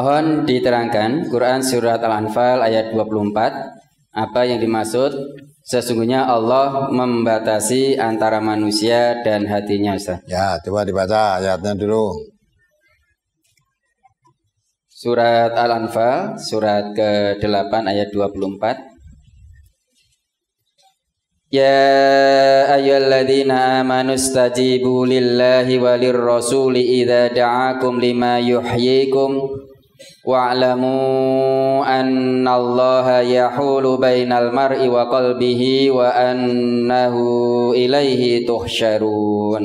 Mohon diterangkan Quran Surat Al-Anfal ayat 24 Apa yang dimaksud Sesungguhnya Allah membatasi antara manusia dan hatinya Ustaz Ya coba dibaca ayatnya dulu Surat Al-Anfal Surat ke-8 ayat 24 Ya ayyuhalladzina amanu آمنوا lillahi walirrasuli idza da'akum lima yuhyikum. واعلموا أن الله يحول بين المرء وقلبه وأنه إليه تحشرون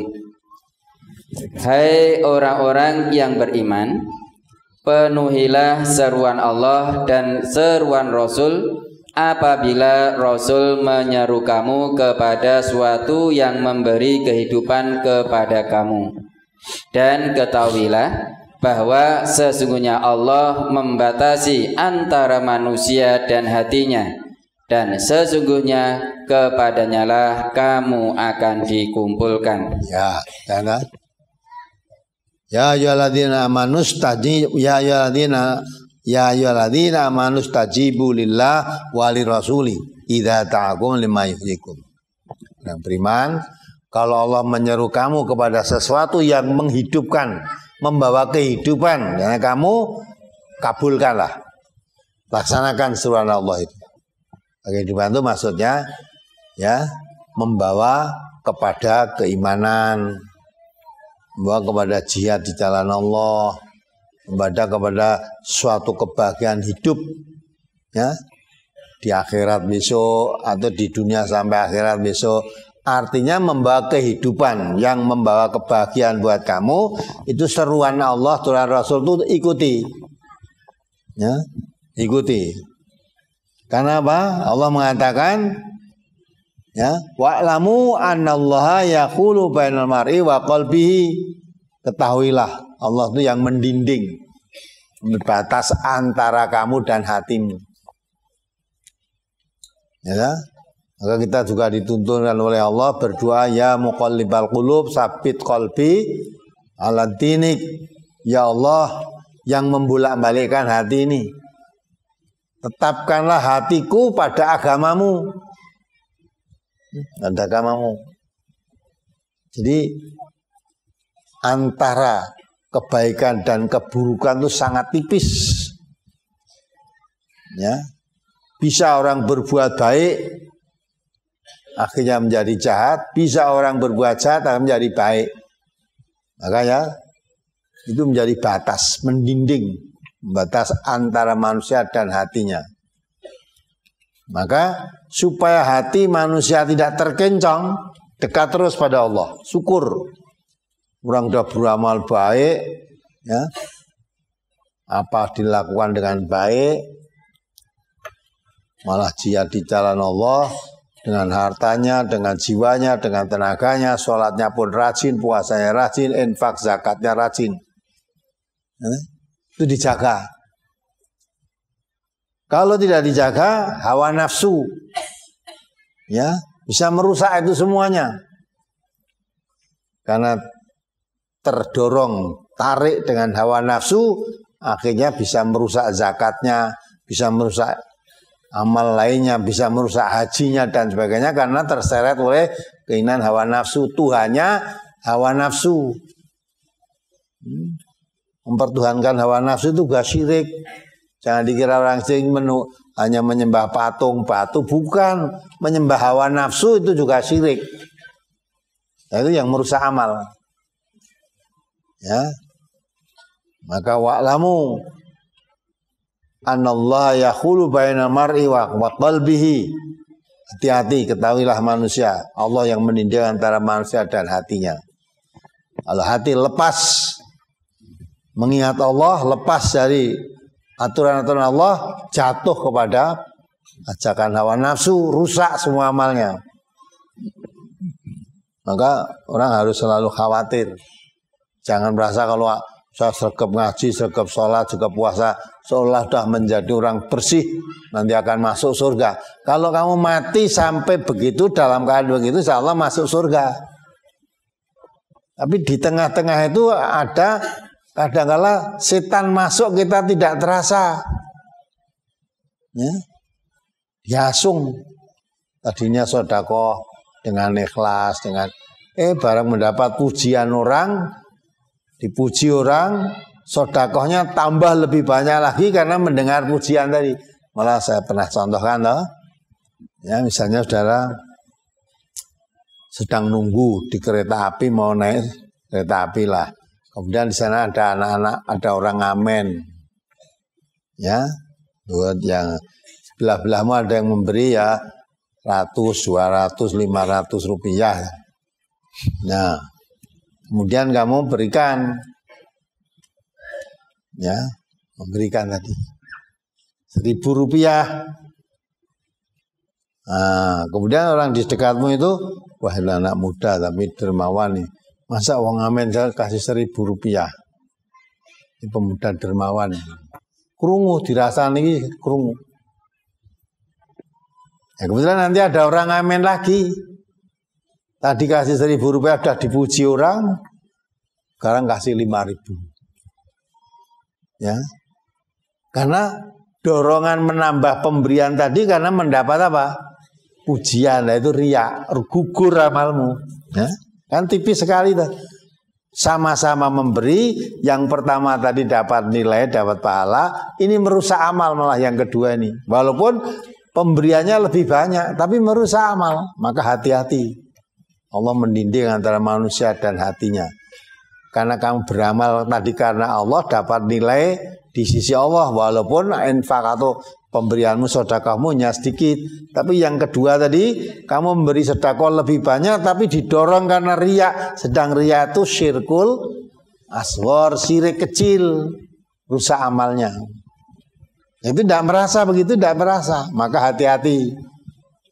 Hai orang-orang yang beriman Penuhilah seruan Allah dan seruan Rasul Apabila Rasul menyeru kamu kepada suatu yang memberi kehidupan kepada kamu Dan ketahuilah bahwa sesungguhnya Allah membatasi antara manusia dan hatinya dan sesungguhnya kepadanya lah kamu akan dikumpulkan. Ya, ya kan? Ya ayyuhalladzina manus taji ya ayyuhalladzina ya ayyuhalladzina manus taji lillah wali rasuli idza ta'akum lima yuhyikum. yang nah, beriman, kalau Allah menyeru kamu kepada sesuatu yang menghidupkan, membawa kehidupan. yang kamu kabulkanlah. Laksanakan suruhan Allah itu. Kehidupan itu maksudnya ya membawa kepada keimanan, membawa kepada jihad di jalan Allah, membawa kepada suatu kebahagiaan hidup ya di akhirat besok atau di dunia sampai akhirat besok Artinya membawa kehidupan yang membawa kebahagiaan buat kamu itu seruan Allah Tuhan Rasul itu ikuti. Ya, ikuti. Karena apa? Allah mengatakan ya, wa lamu annallaha yaqulu bainal mar'i wa qalbihi. Ketahuilah Allah itu yang mendinding membatas antara kamu dan hatimu. Ya, maka kita juga dituntunkan oleh Allah berdoa ya muqallibal qulub sabit qalbi ala dinik. Ya Allah yang membolak-balikkan hati ini. Tetapkanlah hatiku pada agamamu. Pada agamamu. Jadi antara kebaikan dan keburukan itu sangat tipis. Ya. Bisa orang berbuat baik akhirnya menjadi jahat, bisa orang berbuat jahat akan menjadi baik. Makanya itu menjadi batas, mendinding, batas antara manusia dan hatinya. Maka supaya hati manusia tidak terkencang, dekat terus pada Allah. Syukur. Orang sudah beramal baik, ya. apa dilakukan dengan baik, malah jihad di jalan Allah, dengan hartanya, dengan jiwanya, dengan tenaganya, sholatnya pun rajin, puasanya rajin, infak zakatnya rajin. Itu dijaga. Kalau tidak dijaga, hawa nafsu ya bisa merusak itu semuanya. Karena terdorong tarik dengan hawa nafsu, akhirnya bisa merusak zakatnya, bisa merusak amal lainnya bisa merusak hajinya dan sebagainya karena terseret oleh keinginan hawa nafsu Tuhannya hawa nafsu hmm. mempertuhankan hawa nafsu itu gak syirik jangan dikira orang sering menu hanya menyembah patung batu bukan menyembah hawa nafsu itu juga syirik nah, itu yang merusak amal ya maka waklamu anallah yahulu baina mar'i wa qalbihi. Hati-hati, ketahuilah manusia, Allah yang menindih antara manusia dan hatinya. Kalau hati lepas mengingat Allah, lepas dari aturan-aturan Allah, jatuh kepada ajakan hawa nafsu, rusak semua amalnya. Maka orang harus selalu khawatir. Jangan merasa kalau saya sergap ngaji, sergap sholat, sergap puasa, seolah sudah menjadi orang bersih, nanti akan masuk surga. Kalau kamu mati sampai begitu, dalam keadaan begitu, insya Allah masuk surga. Tapi di tengah-tengah itu ada kadang-kala setan masuk kita tidak terasa. Ya. Yasung tadinya sodako dengan ikhlas dengan eh barang mendapat pujian orang dipuji orang, sodakohnya tambah lebih banyak lagi karena mendengar pujian tadi. Malah saya pernah contohkan loh. Ya, misalnya saudara sedang nunggu di kereta api mau naik kereta api lah. Kemudian di sana ada anak-anak, ada orang ngamen. Ya, buat yang sebelah belahmu ada yang memberi ya ratus, dua ratus, lima ratus rupiah. Nah, Kemudian kamu berikan ya, memberikan tadi seribu rupiah. Nah, kemudian orang di dekatmu itu wah anak muda tapi dermawan nih. Masa uang amin amen kasih seribu rupiah. Ini pemuda dermawan. Kerungu ini kerungu. Ya, kemudian nanti ada orang amin lagi Tadi kasih seribu rupiah sudah dipuji orang, sekarang kasih lima ribu. Ya, karena dorongan menambah pemberian tadi karena mendapat apa? Pujian, nah itu riak, gugur amalmu. Ya, kan tipis sekali Sama-sama memberi, yang pertama tadi dapat nilai, dapat pahala, ini merusak amal malah yang kedua ini. Walaupun pemberiannya lebih banyak, tapi merusak amal, maka hati-hati. Allah mendinding antara manusia dan hatinya. Karena kamu beramal tadi karena Allah dapat nilai di sisi Allah walaupun infak atau pemberianmu sedekahmu hanya sedikit. Tapi yang kedua tadi kamu memberi sedekah lebih banyak tapi didorong karena riak. Sedang riak itu syirkul aswar sirik kecil rusak amalnya. Itu tidak merasa begitu tidak merasa. Maka hati-hati.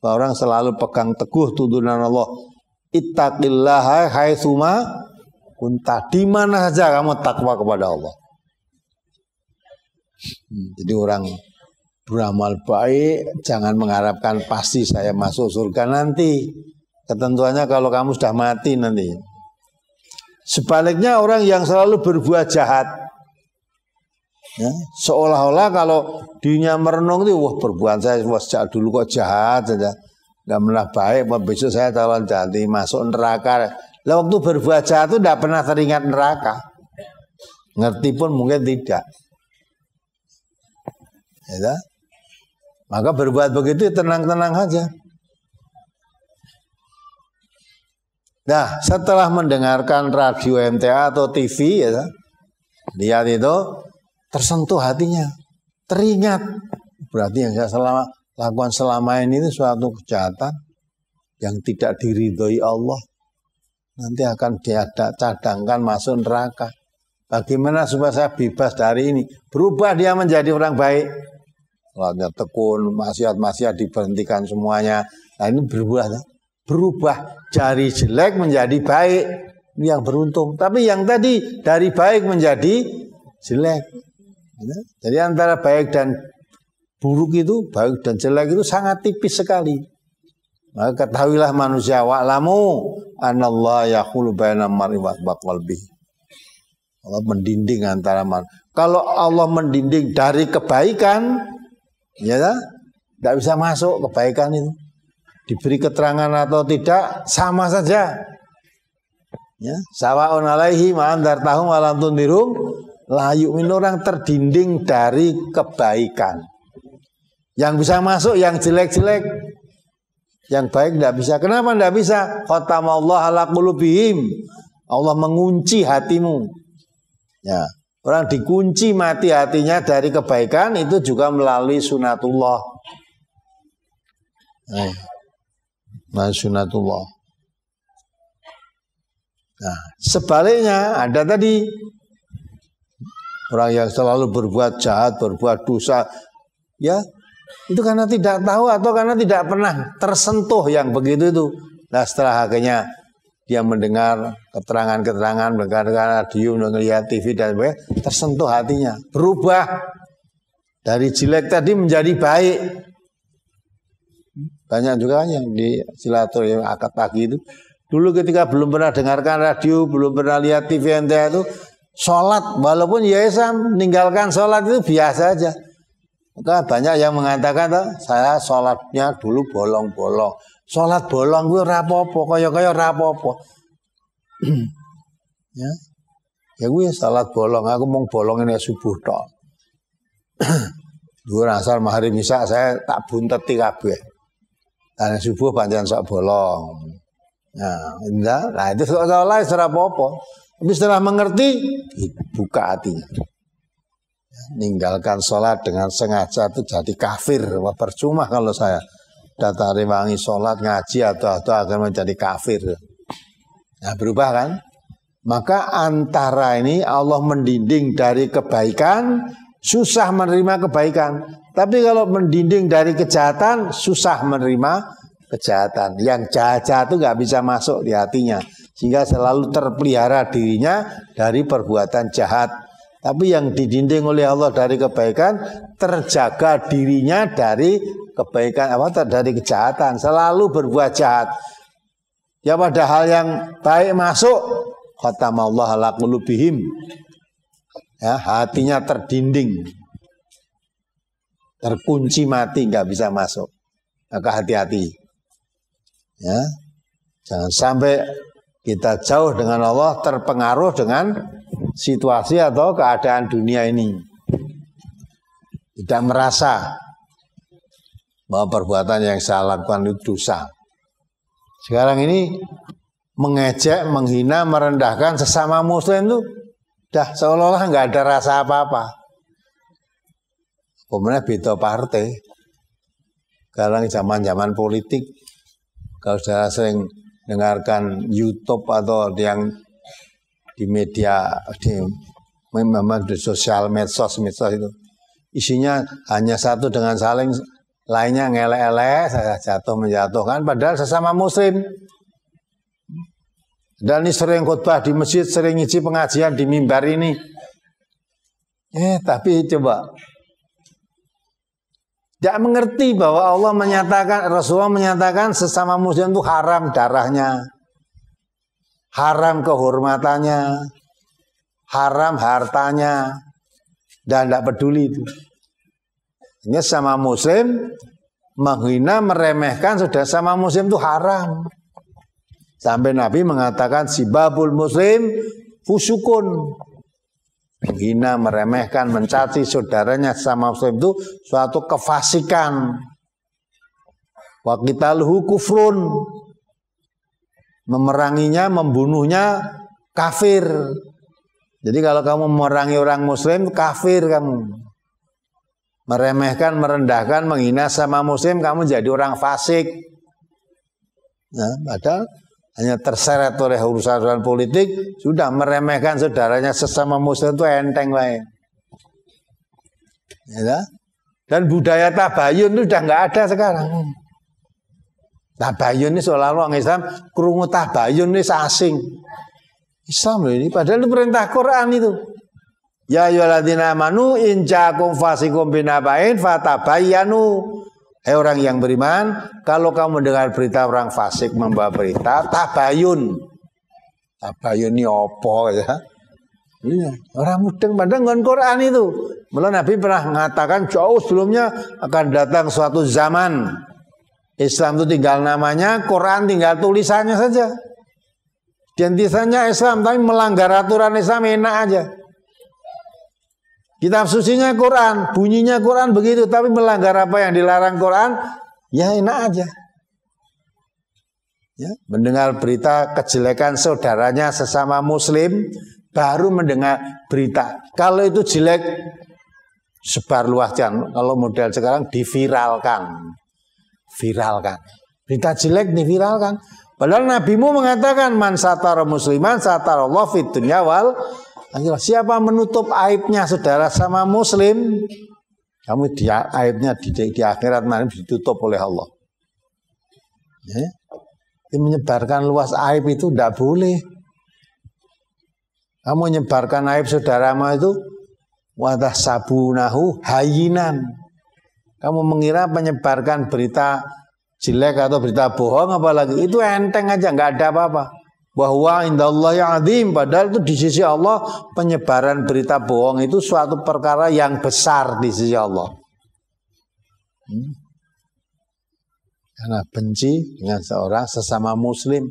Orang selalu pegang teguh tuntunan Allah ittaqillaha haitsuma kunta di mana saja kamu takwa kepada Allah hmm, jadi orang beramal baik jangan mengharapkan pasti saya masuk surga nanti ketentuannya kalau kamu sudah mati nanti sebaliknya orang yang selalu berbuat jahat ya, seolah-olah kalau dunia merenung itu wah perbuatan saya wah sejak dulu kok jahat saja nggak pernah baik besok saya tolong jati masuk neraka lah waktu berbuat jahat itu tidak pernah teringat neraka ngerti pun mungkin tidak ya maka berbuat begitu tenang-tenang aja nah setelah mendengarkan radio MTA atau TV ya lihat itu tersentuh hatinya teringat berarti yang saya selama Lakukan selama ini itu suatu kejahatan yang tidak diridhoi Allah. Nanti akan diadak cadangkan masuk neraka. Bagaimana supaya saya bebas dari ini? Berubah dia menjadi orang baik. Salatnya tekun, maksiat-maksiat diberhentikan semuanya. Nah ini berubah. Berubah dari jelek menjadi baik. Ini yang beruntung. Tapi yang tadi dari baik menjadi jelek. Nah, jadi antara baik dan buruk itu baik dan jelek itu sangat tipis sekali. Maka ketahuilah manusia wa'lamu anallah yahulu bainal mar'i wa qalbi. Allah mendinding antara man. Kalau Allah mendinding dari kebaikan, ya tidak bisa masuk kebaikan itu. Diberi keterangan atau tidak sama saja. Ya, sawaun alaihi ma'andar tahum walantun dirum. layu orang terdinding dari kebaikan. Yang bisa masuk yang jelek-jelek. Yang baik tidak bisa. Kenapa tidak bisa? Allah ala kulubihim. Allah mengunci hatimu. Ya. Orang dikunci mati hatinya dari kebaikan itu juga melalui sunatullah. Nah, nah sunatullah. Nah, sebaliknya ada tadi orang yang selalu berbuat jahat, berbuat dosa, ya itu karena tidak tahu atau karena tidak pernah tersentuh yang begitu itu. Nah setelah akhirnya dia mendengar keterangan-keterangan, mendengar radio, melihat TV dan sebagainya, tersentuh hatinya, berubah dari jelek tadi menjadi baik. Banyak juga kan yang di silaturahmi akad pagi itu. Dulu ketika belum pernah dengarkan radio, belum pernah lihat TV NTA itu, sholat walaupun Yayasan meninggalkan sholat itu biasa aja. Maka banyak yang mengatakan toh, saya sholatnya dulu bolong-bolong. Sholat bolong gue rapopo, kaya-kaya rapopo. ya. ya gue sholat bolong, aku mau bolong ini subuh toh. gue asar mahari misa saya tak buntet tiga kabeh. Dan subuh panjang sok bolong. Nah, indah. Nah, itu seolah-olah serap apa Tapi setelah mengerti, buka hatinya. Ninggalkan sholat dengan sengaja itu jadi kafir. Wah, percuma kalau saya datang rewangi sholat, ngaji, atau atau akan menjadi kafir. Nah, berubah kan? Maka antara ini Allah mendinding dari kebaikan, susah menerima kebaikan. Tapi kalau mendinding dari kejahatan, susah menerima kejahatan. Yang jahat-jahat itu nggak bisa masuk di hatinya. Sehingga selalu terpelihara dirinya dari perbuatan jahat. Tapi yang didinding oleh Allah dari kebaikan terjaga dirinya dari kebaikan apa dari kejahatan, selalu berbuat jahat. Ya padahal yang baik masuk Kata ala qulubihim. Ya, hatinya terdinding. Terkunci mati nggak bisa masuk. Maka hati-hati. Ya. Jangan sampai kita jauh dengan Allah terpengaruh dengan situasi atau keadaan dunia ini. Tidak merasa bahwa perbuatan yang saya lakukan itu dosa. Sekarang ini mengejek, menghina, merendahkan sesama muslim itu dah seolah-olah nggak ada rasa apa-apa. Kemudian beda partai. Sekarang zaman-zaman politik, kalau sudah sering dengarkan YouTube atau yang di media di memang di sosial medsos medsos itu isinya hanya satu dengan saling lainnya ngelek-elek saya jatuh menjatuhkan padahal sesama muslim dan ini sering khutbah di masjid sering isi pengajian di mimbar ini eh tapi coba tidak mengerti bahwa Allah menyatakan Rasulullah menyatakan sesama muslim itu haram darahnya haram kehormatannya, haram hartanya, dan tidak peduli itu. Ini sama muslim menghina, meremehkan sudah sama muslim itu haram. Sampai Nabi mengatakan si babul muslim fusukun. Menghina, meremehkan, mencaci saudaranya sama muslim itu suatu kefasikan. Wa kufrun memeranginya, membunuhnya kafir. Jadi kalau kamu memerangi orang muslim, kafir kamu. Meremehkan, merendahkan, menghina sama muslim, kamu jadi orang fasik. Nah, padahal hanya terseret oleh urusan-urusan politik, sudah meremehkan saudaranya sesama muslim itu enteng lain Ya, kan? dan budaya tabayun itu sudah nggak ada sekarang. Tabayun ini seolah orang Islam kerungu tabayun ini asing. Islam loh ini padahal itu perintah Quran itu. Ya yualadina manu inca ja'akum fasikum binaba'in fatabayyanu. Hai hey, orang yang beriman, kalau kamu mendengar berita orang fasik membawa berita, tabayun. Tabayun ini opo ya. Iya, orang mudeng pada ngon Quran itu. Mula Nabi pernah mengatakan jauh sebelumnya akan datang suatu zaman Islam itu tinggal namanya, Quran tinggal tulisannya saja. Dan tulisannya Islam, tapi melanggar aturan Islam enak aja. Kitab susinya Quran, bunyinya Quran begitu, tapi melanggar apa yang dilarang Quran, ya enak aja. Ya, mendengar berita kejelekan saudaranya sesama Muslim, baru mendengar berita. Kalau itu jelek, sebar luaskan. Kalau model sekarang diviralkan viral kan, Berita jelek diviralkan. Padahal nabimu mengatakan man satara musliman Allah fit dunia wal Siapa menutup aibnya saudara sama muslim, kamu dia aibnya di, di akhirat nanti ditutup oleh Allah. Ya. Menyebarkan luas aib itu tidak boleh. Kamu menyebarkan aib saudaramu itu wadah sabunahu hayinan kamu mengira menyebarkan berita jelek atau berita bohong apalagi itu enteng aja nggak ada apa-apa. Bahwa indah Allah yang adim padahal itu di sisi Allah penyebaran berita bohong itu suatu perkara yang besar di sisi Allah. Hmm. Karena benci dengan seorang sesama muslim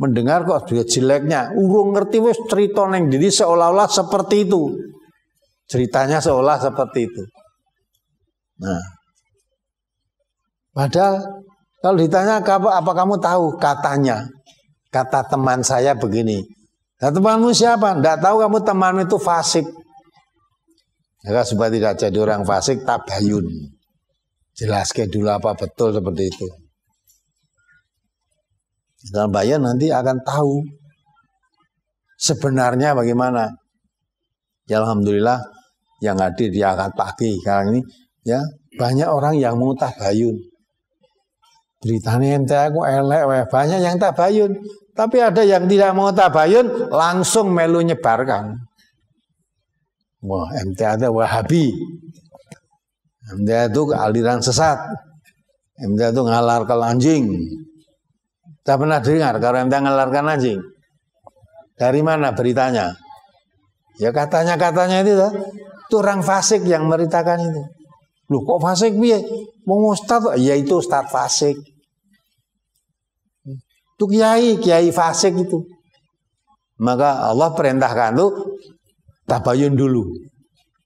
mendengar kok dia jeleknya urung ngerti wis cerita neng diri seolah-olah seperti itu ceritanya seolah seperti itu Nah, padahal kalau ditanya apa, apa kamu tahu katanya, kata teman saya begini. Nah, temanmu siapa? Tidak tahu kamu teman itu fasik. Maka ya, supaya tidak jadi orang fasik tabayun. Jelaskan dulu apa betul seperti itu. Dan bayan nanti akan tahu sebenarnya bagaimana. Ya Alhamdulillah yang hadir di akad pagi sekarang ini ya banyak orang yang mau tabayun beritanya ente aku elek weh. banyak yang tak tabayun tapi ada yang tidak mau tabayun langsung melu nyebarkan wah ente ada wahabi ente itu aliran sesat ente itu ngalar ke anjing tak pernah dengar kalau ente ngalarkan anjing dari mana beritanya ya katanya katanya itu tuh orang fasik yang meritakan itu Loh kok fasik piye? Wong ustaz ya itu ustaz fasik. Itu kiai, kiai fasik itu. Maka Allah perintahkan tuh tabayun dulu.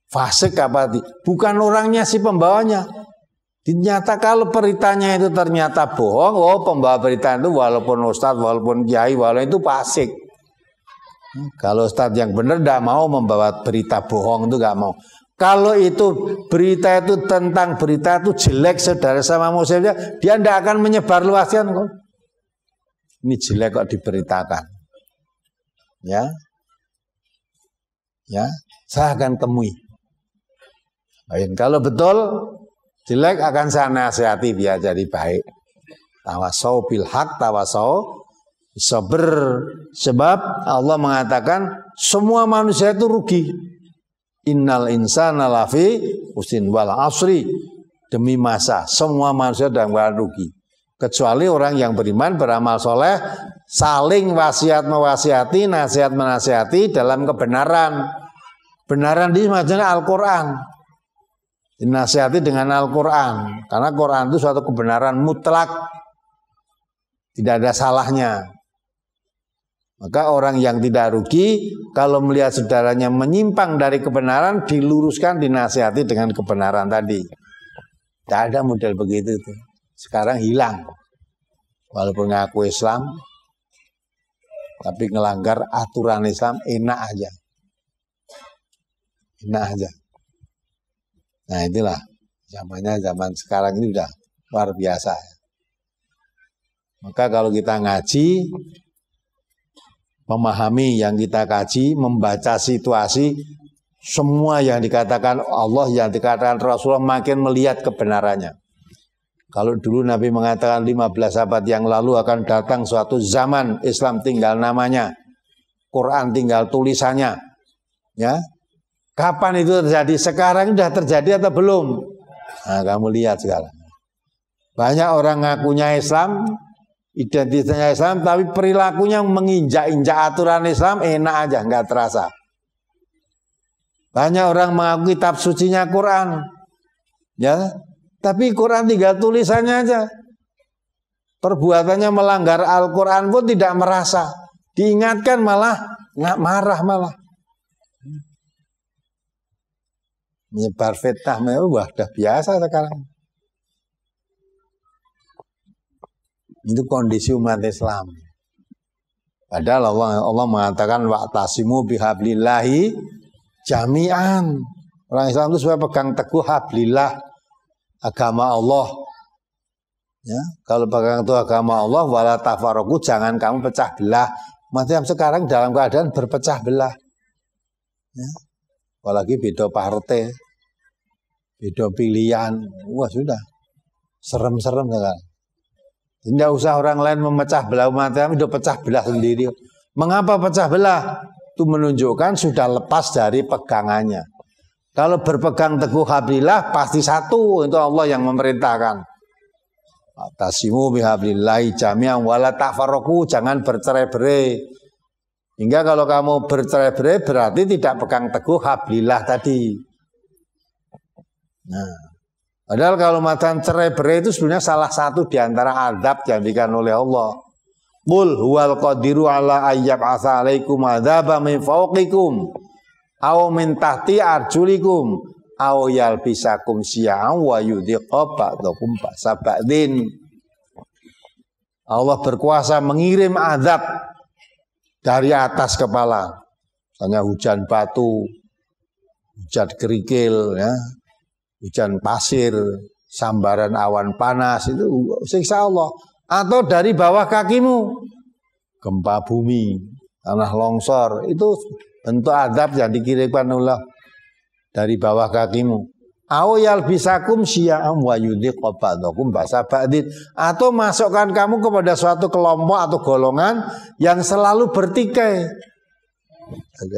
Fasik apa? Bukan orangnya si pembawanya. Ternyata kalau beritanya itu ternyata bohong, oh pembawa berita itu walaupun ustadz, walaupun kiai, walaupun itu fasik. Kalau ustadz yang benar tidak mau membawa berita bohong itu nggak mau. Kalau itu berita itu tentang berita itu jelek saudara sama musuhnya, dia tidak akan menyebar luaskan kok. Ini jelek kok diberitakan. Ya. Ya, saya akan temui. Lain kalau betul jelek akan saya nasihati dia jadi baik. Tawasau bil hak, tawasau sober Sebab Allah mengatakan semua manusia itu rugi Innal insana lafi usin wal asri demi masa semua manusia dan keadaan rugi kecuali orang yang beriman beramal soleh saling wasiat mewasiati nasihat menasihati dalam kebenaran benaran di maksudnya Al-Quran dinasihati dengan Al-Quran karena Quran itu suatu kebenaran mutlak tidak ada salahnya maka orang yang tidak rugi kalau melihat saudaranya menyimpang dari kebenaran diluruskan dinasihati dengan kebenaran tadi. Tidak ada model begitu itu. Sekarang hilang. Walaupun ngaku Islam tapi ngelanggar aturan Islam enak aja. Enak aja. Nah itulah zamannya zaman sekarang ini sudah luar biasa. Maka kalau kita ngaji memahami yang kita kaji, membaca situasi, semua yang dikatakan Allah, yang dikatakan Rasulullah makin melihat kebenarannya. Kalau dulu Nabi mengatakan 15 abad yang lalu akan datang suatu zaman Islam tinggal namanya, Quran tinggal tulisannya. Ya. Kapan itu terjadi? Sekarang sudah terjadi atau belum? Nah, kamu lihat sekarang. Banyak orang ngakunya Islam, identitasnya Islam tapi perilakunya menginjak-injak aturan Islam enak aja nggak terasa. Banyak orang mengaku kitab sucinya Quran. Ya, tapi Quran tiga tulisannya aja. Perbuatannya melanggar Al-Quran pun tidak merasa. Diingatkan malah nggak marah malah. Menyebar fitnah, mewah udah biasa sekarang. Itu kondisi umat Islam. Padahal Allah, Allah mengatakan wa'tasimu bihablillahi jami'an. Orang Islam itu supaya pegang teguh hablillah agama Allah. Ya, kalau pegang teguh agama Allah wala tafaroku jangan kamu pecah belah. Maksudnya sekarang dalam keadaan berpecah belah. Ya. Apalagi beda partai, beda pilihan, wah sudah serem-serem sekarang. -serem tidak usah orang lain memecah belah umat Islam, itu pecah belah sendiri. Mengapa pecah belah? Itu menunjukkan sudah lepas dari pegangannya. Kalau berpegang teguh hablillah pasti satu itu Allah yang memerintahkan. atasimu bihablillahi jami'an wala tafaroku jangan bercerai-berai. Hingga kalau kamu bercerai-berai berarti tidak pegang teguh hablillah tadi. Nah, Padahal kalau matan cerai berai itu sebenarnya salah satu di antara adab yang diberikan oleh Allah. Qul huwal qadiru ala ayyab alaikum adzaba min fawqikum aw min tahti arjulikum aw yalbisakum syi'an wa yudhiqa ba'dakum ba'sabadin. Allah berkuasa mengirim azab dari atas kepala. Misalnya hujan batu, hujan kerikil ya, hujan pasir, sambaran awan panas itu siksa Allah atau dari bawah kakimu gempa bumi, tanah longsor itu bentuk adab yang dikirimkan Allah dari bawah kakimu. Au bisakum syia'am wa yudhiqa ba'dakum atau masukkan kamu kepada suatu kelompok atau golongan yang selalu bertikai.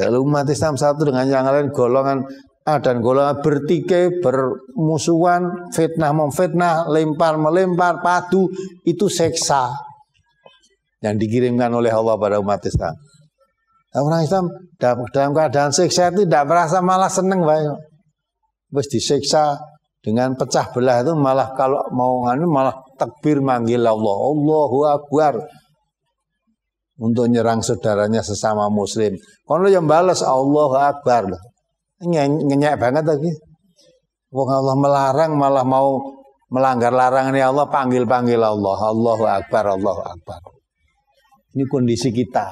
Lalu umat Islam satu dengan yang lain golongan ah, dan golongan bertikai, bermusuhan, fitnah memfitnah, lempar melempar, padu itu seksa yang dikirimkan oleh Allah pada umat Islam. Nah, orang Islam dalam, dalam keadaan seksa itu tidak merasa malah seneng baik. Terus disiksa dengan pecah belah itu malah kalau mau nganu malah takbir manggil Allah. Allahu Akbar untuk nyerang saudaranya sesama muslim. Kalau yang balas Allah Akbar nyenyak banget lagi. Wong Allah melarang malah mau melanggar larangan ya Allah panggil panggil Allah Allahu Akbar Allahu Akbar. Ini kondisi kita.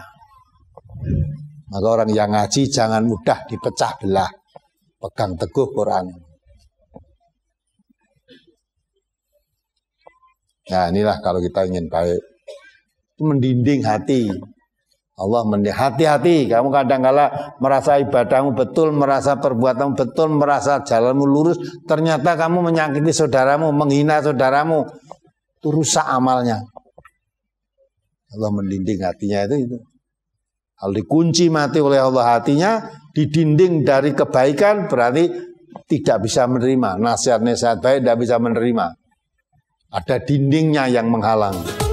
Maka orang yang ngaji jangan mudah dipecah belah. Pegang teguh Quran. Nah inilah kalau kita ingin baik. Mendinding hati. Allah mending hati-hati kamu kadang kala merasa ibadahmu betul, merasa perbuatanmu betul, merasa jalanmu lurus, ternyata kamu menyakiti saudaramu, menghina saudaramu, itu rusak amalnya. Allah mendinding hatinya itu itu. Kalau dikunci mati oleh Allah hatinya, didinding dari kebaikan berarti tidak bisa menerima nasihat-nasihat baik tidak bisa menerima. Ada dindingnya yang menghalangi.